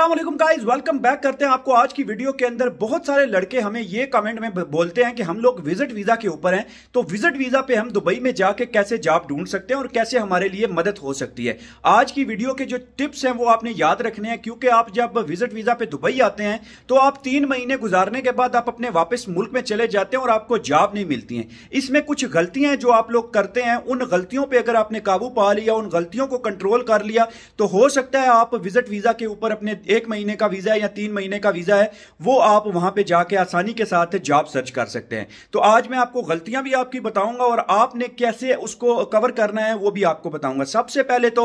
Aslam guys welcome back करते हैं आपको आज की वीडियो के अंदर बहुत सारे लड़के हमें ये कमेंट में बोलते हैं कि हम लोग विजिट वीज़ा के ऊपर हैं तो विजिट वीज़ा पे हम दुबई में जाके कैसे जॉब ढूंढ सकते हैं और कैसे हमारे लिए मदद हो सकती है आज की वीडियो के जो टिप्स हैं वो आपने याद रखने हैं क्योंकि आप जब विजिट वीज़ा पे दुबई आते हैं तो आप तीन महीने गुजारने के बाद आप अपने वापस मुल्क में चले जाते हैं और आपको जॉब नहीं मिलती है इसमें कुछ गलतियां जो आप लोग करते हैं उन गलतियों पर अगर आपने काबू पा लिया उन गलतियों को कंट्रोल कर लिया तो हो सकता है आप विजिट वीज़ा के ऊपर अपने एक महीने का वीज़ा है या तीन महीने का वीज़ा है वो आप वहां पर जाके आसानी के साथ जॉब सर्च कर सकते हैं तो आज मैं आपको गलतियां भी आपकी बताऊंगा और आपने कैसे उसको कवर करना है वो भी आपको बताऊंगा सबसे पहले तो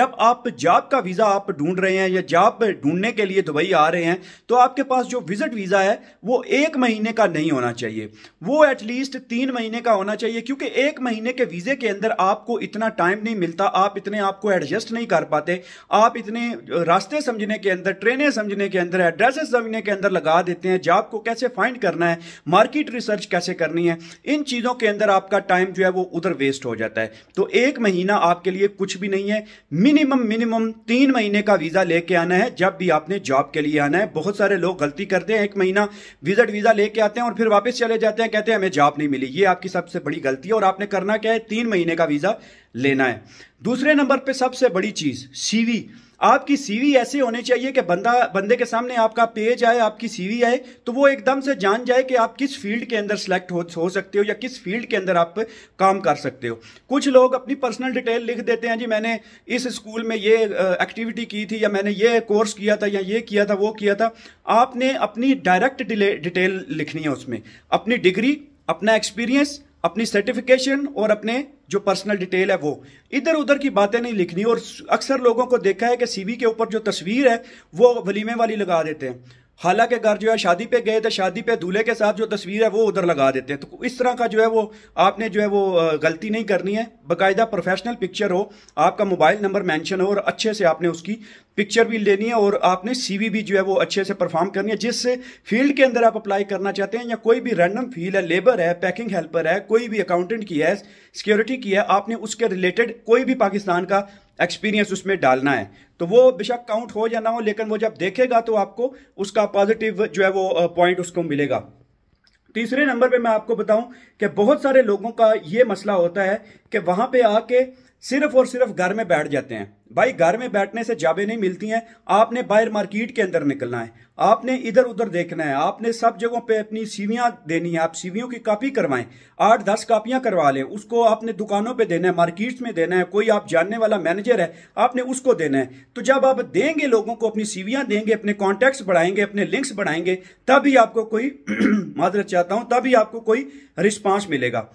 जब आप जॉब का वीज़ा आप ढूंढ रहे हैं या जॉब ढूंढने के लिए दुबई आ रहे हैं तो आपके पास जो विजिट वीज़ा है वो एक महीने का नहीं होना चाहिए वो एटलीस्ट तीन महीने का होना चाहिए क्योंकि एक महीने के वीज़े के अंदर आपको इतना टाइम नहीं मिलता आप इतने आपको एडजस्ट नहीं कर पाते आप इतने रास्ते समझने के अंदर अंदर ट्रेनें समझने के अंदर एड्रेसेस समझने के अंदर लगा देते हैं जॉब को कैसे फाइंड करना है मार्केट रिसर्च कैसे करनी है इन चीज़ों के अंदर आपका टाइम जो है वो उधर वेस्ट हो जाता है तो एक महीना आपके लिए कुछ भी नहीं है मिनिमम मिनिमम तीन महीने का वीज़ा लेके आना है जब भी आपने जॉब के लिए आना है बहुत सारे लोग गलती करते हैं एक महीना विजिट वीज़ा लेके आते हैं और फिर वापस चले जाते हैं कहते हैं हमें जॉब नहीं मिली ये आपकी सबसे बड़ी गलती है और आपने करना क्या है तीन महीने का वीज़ा लेना है दूसरे नंबर पे सबसे बड़ी चीज सीवी आपकी सीवी ऐसे होने चाहिए कि बंदा बंदे के सामने आपका पेज आए आपकी सीवी आए तो वो एकदम से जान जाए कि आप किस फील्ड के अंदर सेलेक्ट हो, हो सकते हो या किस फील्ड के अंदर आप काम कर सकते हो कुछ लोग अपनी पर्सनल डिटेल लिख देते हैं जी मैंने इस स्कूल में ये एक्टिविटी की थी या मैंने ये कोर्स किया था या ये किया था वो किया था आपने अपनी डायरेक्ट डिटेल लिखनी है उसमें अपनी डिग्री अपना एक्सपीरियंस अपनी सर्टिफिकेशन और अपने जो पर्सनल डिटेल है वो इधर उधर की बातें नहीं लिखनी और अक्सर लोगों को देखा है कि सीवी के ऊपर जो तस्वीर है वो वलीमे वाली लगा देते हैं हालांकि घर जो है शादी पे गए थे शादी पे दूल्हे के साथ जो तस्वीर है वो उधर लगा देते हैं तो इस तरह का जो है वो आपने जो है वो गलती नहीं करनी है बाकायदा प्रोफेशनल पिक्चर हो आपका मोबाइल नंबर मेंशन हो और अच्छे से आपने उसकी पिक्चर भी लेनी है और आपने सीवी भी जो है वो अच्छे से परफॉर्म करनी है जिससे फील्ड के अंदर आप अप्लाई करना चाहते हैं या कोई भी रैंडम फील्ड है लेबर है पैकिंग हेल्पर है कोई भी अकाउंटेंट की है सिक्योरिटी की है आपने उसके रिलेटेड कोई भी पाकिस्तान का एक्सपीरियंस उसमें डालना है तो वो बेशक काउंट हो या ना हो लेकिन वो जब देखेगा तो आपको उसका पॉजिटिव जो है वो पॉइंट उसको मिलेगा तीसरे नंबर पे मैं आपको बताऊं कि बहुत सारे लोगों का ये मसला होता है कि वहां पे आके सिर्फ और सिर्फ घर में बैठ जाते हैं भाई घर में बैठने से जाबे नहीं मिलती हैं आपने बाहर मार्केट के अंदर निकलना है आपने इधर उधर देखना है आपने सब जगहों पे अपनी सीवियां देनी है आप सीवियों की कापी करवाएं आठ दस कापियां करवा लें उसको आपने दुकानों पे देना है मार्केट्स में देना है कोई आप जानने वाला मैनेजर है आपने उसको देना है तो जब आप देंगे लोगों को अपनी सीवियां देंगे अपने कॉन्टैक्ट्स बढ़ाएंगे अपने लिंक्स बढ़ाएंगे तभी आपको कोई मदद चाहता हूं तभी आपको कोई रिस्पॉन्स मिलेगा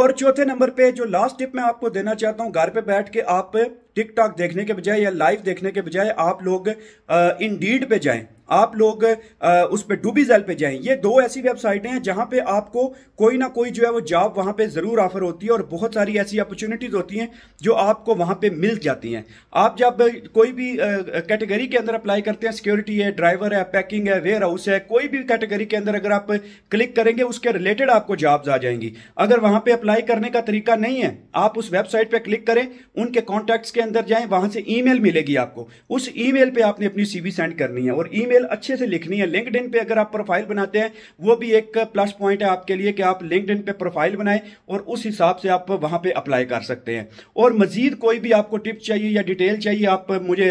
और चौथे नंबर पे जो लास्ट टिप मैं आपको देना चाहता हूं घर पे बैठ के आप टिकटॉक देखने के बजाय या लाइव देखने के बजाय आप लोग इन डीड पर जाए आप लोग आ, उस पर डूबीजेल पे जाएं ये दो ऐसी वेबसाइटें हैं जहां पे आपको कोई ना कोई जो है वो जॉब वहां पे ज़रूर ऑफर होती है और बहुत सारी ऐसी अपॉर्चुनिटीज़ होती हैं जो आपको वहां पे मिल जाती हैं आप जब कोई भी कैटेगरी के अंदर अप्लाई करते हैं सिक्योरिटी है ड्राइवर है पैकिंग है वेयर हाउस है कोई भी कैटेगरी के अंदर अगर आप क्लिक करेंगे उसके रिलेटेड आपको जॉब्स आ जाएंगी अगर वहां पर अप्लाई करने का तरीका नहीं है आप उस वेबसाइट पर क्लिक करें उनके कॉन्टैक्ट्स के अंदर जाएं वहां से ईमेल मिलेगी आपको उस ईमेल पे आपने अपनी सीवी सेंड करनी है और ईमेल अच्छे से लिखनी है लिंकड पे अगर आप प्रोफाइल बनाते हैं वो भी एक प्लस पॉइंट है आपके लिए कि आप लिंकड पे प्रोफाइल बनाएं और उस हिसाब से आप वहां पर अप्लाई कर सकते हैं और मजीद कोई भी आपको टिप चाहिए या डिटेल चाहिए आप मुझे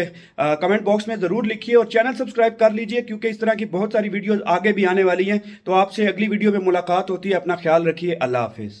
कमेंट बॉक्स में जरूर लिखिए और चैनल सब्सक्राइब कर लीजिए क्योंकि इस तरह की बहुत सारी वीडियो आगे भी आने वाली हैं तो आपसे अगली वीडियो में मुलाकात होती है अपना ख्याल रखिए अल्लाह हाफिज़